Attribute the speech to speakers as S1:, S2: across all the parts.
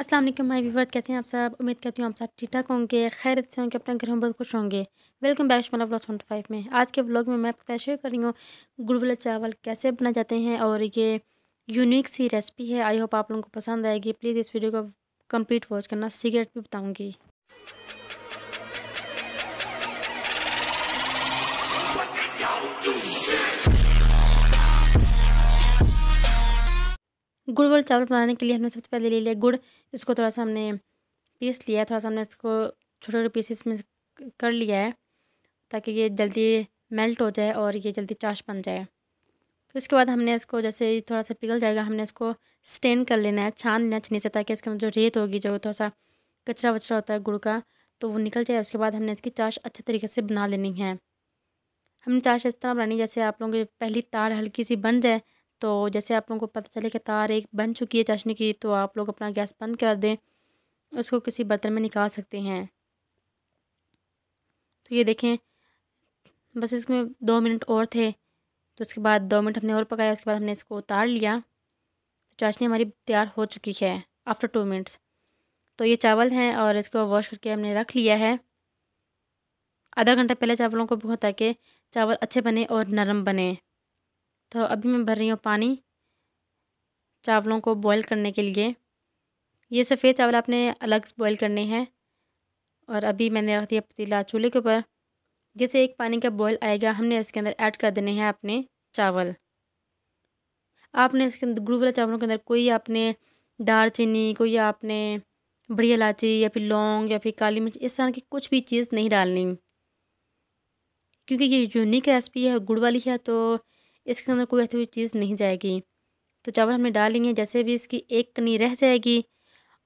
S1: असलम माई viewers कैसे हैं आप सब उम्मीद करती हूँ आप सब ठीक ठाक होंगे खैर से होंगे अपने घर में बहुत खुश होंगे welcome back Shamla vlog twenty five में आज के व्लॉग में मैं आपको शेयर कर रही हूँ गुड़ चावल कैसे बनाए जाते हैं और ये यूनिक सी रेसिपी है आई होप आप लोगों को पसंद आएगी प्लीज़ इस वीडियो को कम्प्लीट वॉच करना सीक्रेट भी बताऊँगी गुड़ वाले चावल बनाने के लिए हमने सबसे पहले ले लिया गुड़ इसको थोड़ा सा हमने पीस लिया थोड़ा सा हमने इसको छोटे छोटे पीसेस में कर लिया है ताकि ये जल्दी मेल्ट हो जाए और ये जल्दी चाश बन जाए तो इसके बाद हमने इसको जैसे थोड़ा सा पिघल जाएगा हमने इसको स्टेन कर लेना है छान लेना है छनी से ताकि इसके अंदर जो रेत होगी जो थोड़ा सा कचरा वचरा होता है गुड़ का तो वो निकल जाए उसके बाद हमने इसकी चाश अच्छे तरीके से बना लेनी है हमने चाश इस तरह बनानी जैसे आप लोगों की पहली तार हल्की सी बन जाए तो जैसे आप लोगों को पता चले कि तार एक बन चुकी है चाशनी की तो आप लोग अपना गैस बंद कर दें उसको किसी बर्तन में निकाल सकते हैं तो ये देखें बस इसमें दो मिनट और थे तो उसके बाद दो मिनट हमने और पकाया उसके बाद हमने इसको उतार लिया तो चाशनी हमारी तैयार हो चुकी है आफ्टर टू मिनट्स तो ये चावल हैं और इसको वॉश करके हमने रख लिया है आधा घंटा पहले चावलों को भिगो ताकि चावल अच्छे बने और नरम बने तो अभी मैं भर रही हूँ पानी चावलों को बॉईल करने के लिए ये सफ़ेद चावल आपने अलग बॉईल करने हैं और अभी मैंने रख दिया पतीला चूल्हे के ऊपर जैसे एक पानी का बॉयल आएगा हमने इसके अंदर ऐड कर देने हैं अपने चावल आपने इसके अंदर गुड़ वाले चावलों के अंदर कोई आपने चीनी कोई आपने बड़ी इलायची या फिर लौंग या फिर काली मिर्च इस तरह की कुछ भी चीज़ नहीं डालनी क्योंकि ये यूनिक रेसिपी है गुड़ वाली है तो इसके अंदर कोई ऐसी हुई चीज़ नहीं जाएगी तो चावल हमने डाल लिए हैं जैसे भी इसकी एक कनी रह जाएगी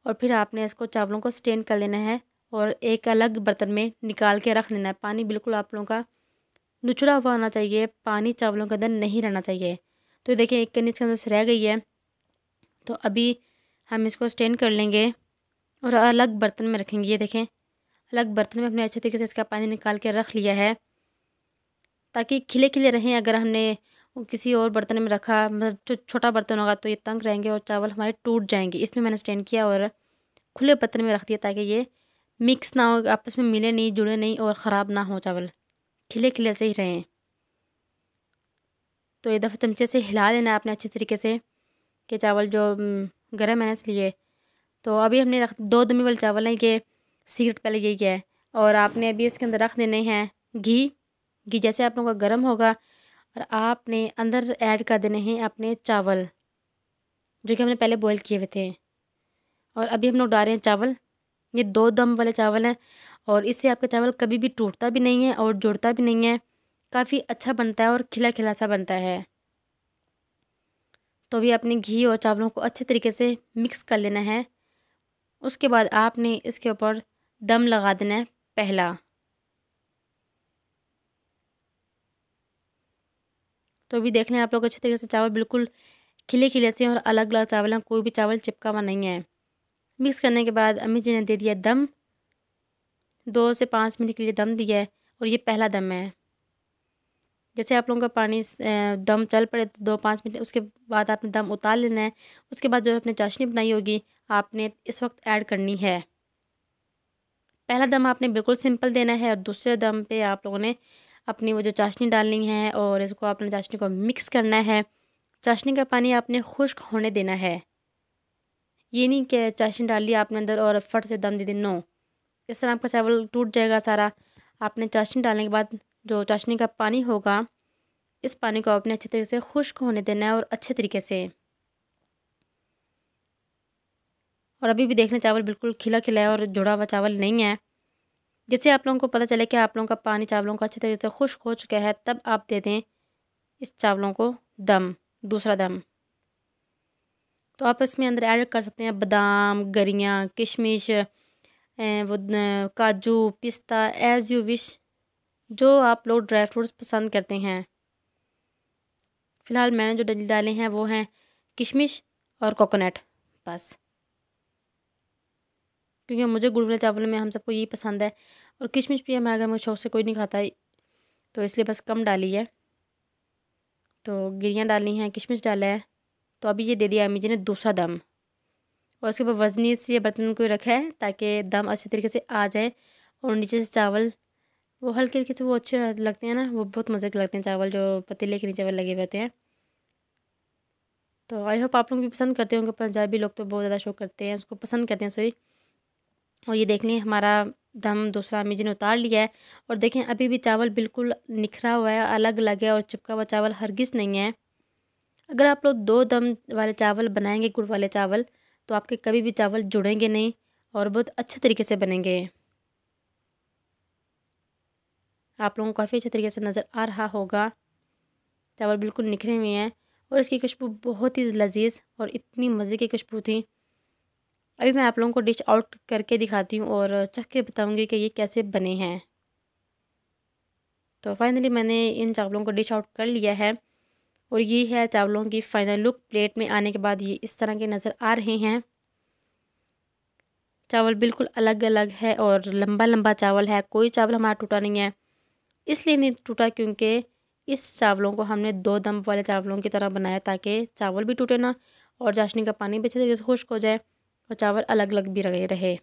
S1: और फिर आपने इसको चावलों को स्टेन कर लेना है और एक अलग बर्तन में निकाल के रख लेना है पानी बिल्कुल आप लोगों का नुचड़ा हुआ होना चाहिए पानी चावलों के अंदर नहीं रहना चाहिए तो देखिए एक कनी इसके अंदर रह गई है तो अभी हम इसको स्टेन कर लेंगे और अलग बर्तन में रखेंगे ये देखें अलग बर्तन में हमने अच्छे तरीके से इसका पानी निकाल के रख लिया है ताकि खिले खिले रहें अगर हमने किसी और बर्तन में रखा मतलब जो छोटा बर्तन होगा तो ये तंग रहेंगे और चावल हमारे टूट जाएंगे इसमें मैंने स्टैंड किया और खुले बर्तन में रख दिया ताकि ये मिक्स ना हो आपस में मिले नहीं जुड़े नहीं और ख़राब ना हो चावल खिले खिले से ही रहें तो ये दफ़ा चमचे से हिला देना आपने अच्छे तरीके से कि चावल जो गर्म है ना इसलिए तो अभी हमने रख दो दमी वाले चावल हैं कि सीक्रेट पहले यही है और आपने अभी इसके अंदर रख देने हैं घी घी जैसे आप लोगों का गर्म होगा और आपने अंदर ऐड कर देने हैं अपने चावल जो कि हमने पहले बॉईल किए हुए थे और अभी हम लोग डाल रहे हैं चावल ये दो दम वाले चावल हैं और इससे आपका चावल कभी भी टूटता भी नहीं है और जुड़ता भी नहीं है काफ़ी अच्छा बनता है और खिला खिला सा बनता है तो भी आपने घी और चावलों को अच्छे तरीके से मिक्स कर लेना है उसके बाद आपने इसके ऊपर दम लगा देना है पहला तो अभी देख लें आप लोग अच्छे तरीके से चावल बिल्कुल खिले खिले से और अलग अलग चावल हैं कोई भी चावल चिपका हुआ नहीं है मिक्स करने के बाद अम्मी जी ने दे दिया दम दो से पाँच मिनट के लिए दम दिया है और ये पहला दम है जैसे आप लोगों का पानी दम चल पड़े तो दो पाँच मिनट उसके बाद आपने दम उतार लेना है उसके बाद जो आपने चाशनी बनाई होगी आपने इस वक्त ऐड करनी है पहला दम आपने बिल्कुल सिंपल देना है और दूसरे दम पे आप लोगों ने अपनी वो जो चाशनी डालनी है और इसको अपने चाशनी को मिक्स करना है चाशनी का पानी आपने खुश्क होने देना है ये नहीं कि चाशनी डाल ली आपने अंदर और फट से दम दे दी नो इस तरह आपका चावल टूट जाएगा सारा आपने चाशनी डालने के बाद जो चाशनी का पानी होगा इस पानी को आपने अच्छे तरीके से खुश्क होने देना है और अच्छे तरीके से और अभी भी देखना चावल बिल्कुल खिला खिला है और जुड़ा हुआ चावल नहीं है जैसे आप लोगों को पता चले कि आप लोगों का पानी चावलों का अच्छे तरीके से खुश्क हो चुका है तब आप दे दें इस चावलों को दम दूसरा दम तो आप इसमें अंदर ऐड कर सकते हैं बादाम गरिया किशमिश वो काजू पिस्ता एज़ यू विश जो आप लोग ड्राई फ्रूट्स पसंद करते हैं फ़िलहाल मैंने जो डाले हैं वो हैं किशमिश और कोकोनट बस क्योंकि मुझे गुड़ चावल में हम सबको यही पसंद है और किशमिश भी हमारे घर में शौक से कोई नहीं खाता है तो इसलिए बस कम डाली है तो गिरियाँ डाली हैं किशमिश डाला है तो अभी ये दे दिया अम्मी जी ने दूसरा दम और उसके बाद वजनी से ये बर्तन को रखा है ताकि दम अच्छे तरीके से आ जाए और नीचे से चावल वो हल्के हल्के से वो अच्छे लगते हैं ना वो बहुत मज़े के लगते हैं चावल जो पतीले के नीचे वाले लगे हुए होते हैं तो आई होप आप लोग भी पसंद करते होंगे पंजाबी लोग तो बहुत ज़्यादा शौक करते हैं उसको पसंद करते हैं सॉरी और ये देख लें हमारा दम दूसरा हमें जिन्हें उतार लिया है और देखें अभी भी चावल बिल्कुल निखरा हुआ है अलग अलग है और चिपका हुआ चावल हरगिज़ नहीं है अगर आप लोग दो दम वाले चावल बनाएंगे गुड़ वाले चावल तो आपके कभी भी चावल जुड़ेंगे नहीं और बहुत अच्छे तरीके से बनेंगे आप लोगों को काफ़ी अच्छे तरीके से नज़र आ रहा होगा चावल बिल्कुल निखरे हुए हैं और इसकी खुशबू बहुत ही लजीज और इतनी मज़े की खुशबू थी अभी मैं आप लोगों को डिश आउट करके दिखाती हूँ और चख के बताऊँगी कि ये कैसे बने हैं तो फाइनली मैंने इन चावलों को डिश आउट कर लिया है और ये है चावलों की फ़ाइनल लुक प्लेट में आने के बाद ये इस तरह के नज़र आ रहे हैं चावल बिल्कुल अलग अलग है और लंबा लंबा चावल है कोई चावल हमारा टूटा नहीं है इसलिए नहीं टूटा क्योंकि इस चावलों को हमने दो दम वाले चावलों की तरह बनाया ताकि चावल भी टूटे ना और चाशनी का पानी भी अच्छे तरीके से खुश्क हो जाए और चावल अलग अलग भी रहे रहे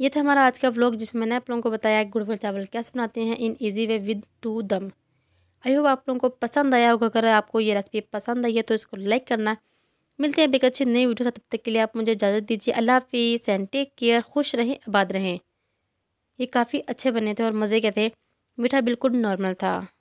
S1: ये था हमारा आज का व्लॉग जिसमें मैंने आप लोगों को बताया गुड़ चावल कैसे बनाते हैं इन इजी वे विद टू दम आई होप आप लोगों को पसंद आया होगा अगर आपको ये रेसिपी पसंद आई है तो इसको लाइक करना मिलते हैं एक अच्छी नई वीडियो साथ तब तक के लिए आप मुझे इजाज़त दीजिए अल्लाह हाफिज़ एंड टेक केयर खुश रहें आबाद रहें ये काफ़ी अच्छे बने थे और मज़े के थे मीठा बिल्कुल नॉर्मल था